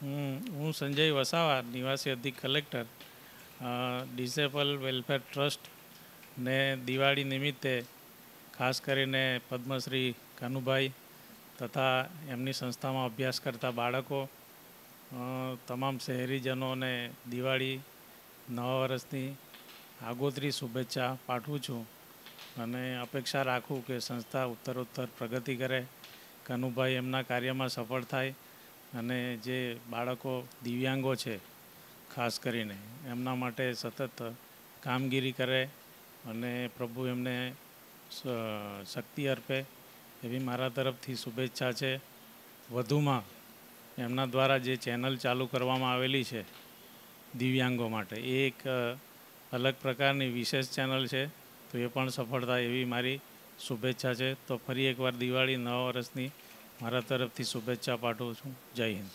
હું સંજય વસાવા નિવાસી અધિક કલેક્ટર ડિસેબલ વેલફેર ટ્રસ્ટ ને દિવાળી નિમિત્તે ખાસ કરીને પદ્મશ્રી કાનુભાઈ તથા એમની સંસ્થામાં અભ્યાસ કરતા બાળકો તમામ શહેરીજનોને દિવાળી નવા વર્ષની આગોતરી શુભેચ્છા પાઠવું છું અને અપેક્ષા રાખું કે સંસ્થા ઉત્તરોત્તર પ્રગતિ કરે કનુભાઈ એમના કાર્યમાં સફળ થાય અને જે બાળકો દિવ્યાંગો છે ખાસ કરીને એમના માટે સતત કામગીરી કરે અને પ્રભુ એમને શક્તિ અર્પે એવી મારા તરફથી શુભેચ્છા છે વધુમાં એમના દ્વારા જે ચેનલ ચાલુ કરવામાં આવેલી છે દિવ્યાંગો માટે એ એક અલગ પ્રકારની વિશેષ ચેનલ છે તો એ પણ સફળતા એવી મારી શુભેચ્છા છે તો ફરી એકવાર દિવાળી નવા વર્ષની મારા તરફથી શુભેચ્છા પાઠવું છું જય હિન્દ